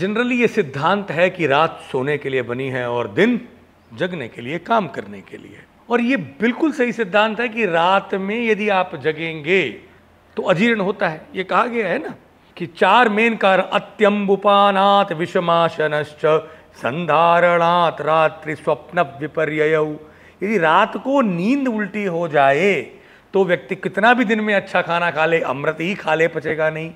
generally ये सिद्धांत है कि रात सोने के लिए बनी है और दिन जगने के लिए काम करने के लिए और ये बिल्कुल सही सिद्धांत है कि रात में यदि आप जगेंगे तो अजीर्ण होता है ये कहा गया है ना कि चार मेन कारण अत्यम्बुपानात विषमाशनश्च संधारणात रात्रि स्वप्न विपर्य यदि रात को नींद उल्टी हो जाए तो व्यक्ति कितना भी दिन में अच्छा खाना खा ले अमृत ही खा ले पचेगा नहीं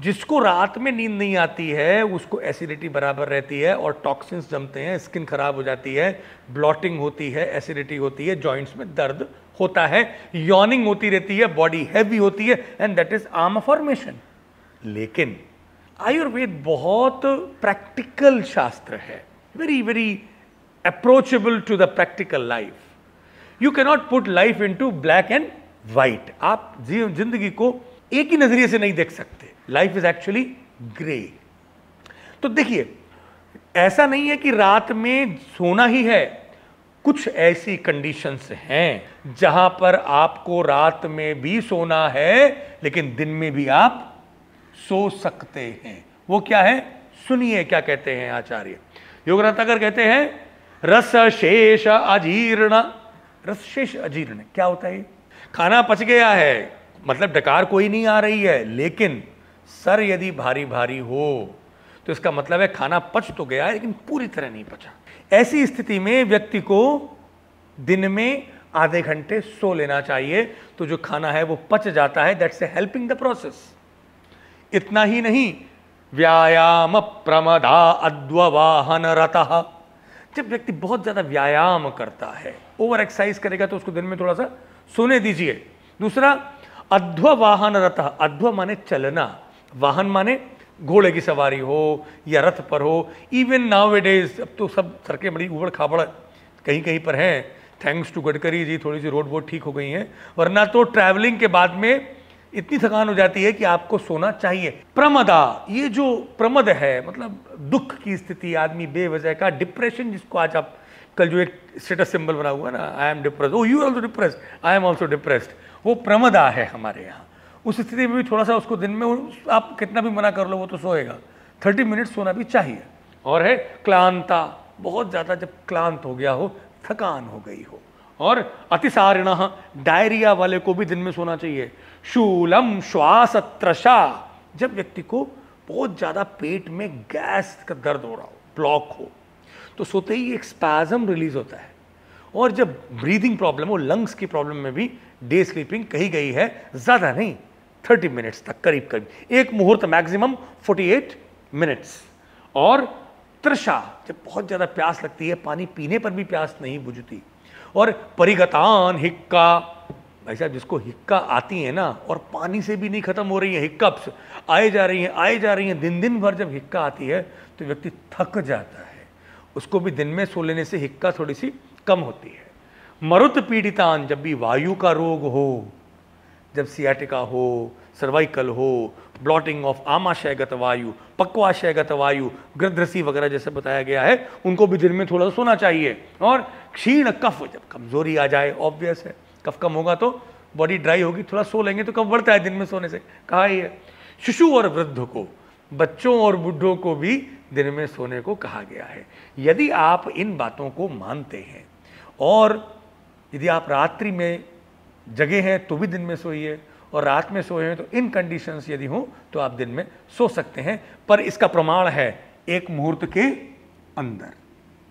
जिसको रात में नींद नहीं आती है उसको एसिडिटी बराबर रहती है और टॉक्सिन्स जमते हैं स्किन खराब हो जाती है ब्लॉटिंग होती है एसिडिटी होती है जॉइंट्स में दर्द होता है योनिंग होती रहती है बॉडी हैवी होती है and that is arm formation लेकिन आयुर्वेद बहुत प्रैक्टिकल शास्त्र है very very approachable to the practical life you cannot put life into black and white आप जिंदगी को एक ही नज़रिए से नहीं देख सकते लाइफ इज एक्चुअली ग्रे तो देखिए ऐसा नहीं है कि रात में सोना ही है कुछ ऐसी कंडीशंस हैं जहां पर आपको रात में भी सोना है लेकिन दिन में भी आप सो सकते हैं वो क्या है सुनिए क्या कहते हैं आचार्य योगनाथागर कहते हैं रस शेष अजीर्ण रस शेष अजीर्ण क्या होता है खाना पच गया है मतलब डकार कोई नहीं आ रही है लेकिन सर यदि भारी भारी हो तो इसका मतलब है खाना पच तो गया है लेकिन पूरी तरह नहीं पचा ऐसी स्थिति में व्यक्ति को दिन में आधे घंटे सो लेना चाहिए तो जो खाना है वो पच जाता है that's a helping the process इतना ही नहीं व्यायाम प्रमदा अद्वाहन रतः जब व्यक्ति बहुत ज़्यादा व्यायाम करता है ओवर एक्सरसाइज करेगा तो उसको दिन में थोड़ा सा सोने दीजिए दूसरा वाहन रथ अध्व माने चलना वाहन माने घोड़े की सवारी हो या रथ पर हो इवन नाव एडेज अब तो सब सड़कें बड़ी उबड़ खाबड़ कहीं कहीं पर हैं थैंक्स टू गडकरी जी थोड़ी सी रोड वोड ठीक हो गई हैं वरना तो ट्रैवलिंग के बाद में इतनी थकान हो जाती है कि आपको सोना चाहिए प्रमदा ये जो प्रमद है मतलब दुख की स्थिति आदमी बेवजह का डिप्रेशन जिसको आज आप कल जो एक स्टेटस सिंबल बना हुआ ना I am depress oh you also depress I am also depressed वो प्रमदा है हमारे यहाँ उस स्थिति में भी थोड़ा सा उसको दिन में आप कितना भी मना कर लो वो तो सोएगा थर्टी मिनट सोना भी चाहिए और है क्लांता बहुत ज़्यादा जब क्लांत हो गया हो थकान हो गई हो और अतिसारिण डायरिया वाले को भी दिन में सोना चाहिए शूलम श्वास त्रशा जब व्यक्ति को बहुत ज़्यादा पेट में गैस का दर्द हो रहा हो ब्लॉक हो तो सोते ही एक स्पैजम रिलीज होता है और जब ब्रीदिंग प्रॉब्लम हो लंग्स की प्रॉब्लम में भी डे स्लीपिंग कही गई है ज़्यादा नहीं 30 मिनट्स तक करीब करीब एक मुहूर्त मैक्सिमम 48 मिनट्स और तृषा जब बहुत ज़्यादा प्यास लगती है पानी पीने पर भी प्यास नहीं बुझती और परिगतान हिक्का भाई साहब जिसको हिक्का आती है ना और पानी से भी नहीं खत्म हो रही है हिक्कप्स आए जा रही हैं आए जा रही हैं दिन दिन भर जब हिक्का आती है तो व्यक्ति थक जाता है उसको भी दिन में सो लेने से हिक्का थोड़ी सी कम होती है मरुत पीड़ितान जब भी वायु का रोग हो जब सियाटिका हो सर्वाइकल हो ब्लॉटिंग ऑफ आमाशयगत वायु पक्वाशयगत वायु गृद्रसी वगैरह जैसे बताया गया है उनको भी दिन में थोड़ा सा सोना चाहिए और क्षीण कफ जब कमज़ोरी आ जाए ऑब्वियस है कफ कम होगा तो बॉडी ड्राई होगी थोड़ा सो लेंगे तो कफ बढ़ता है दिन में सोने से कहा ही है शिशु और वृद्ध को बच्चों और बुढ़ों को भी दिन में सोने को कहा गया है यदि आप इन बातों को मानते हैं और यदि आप रात्रि में जगह है तो भी दिन में सोइए और रात में सोए हैं तो इन कंडीशंस यदि हों तो आप दिन में सो सकते हैं पर इसका प्रमाण है एक मुहूर्त के अंदर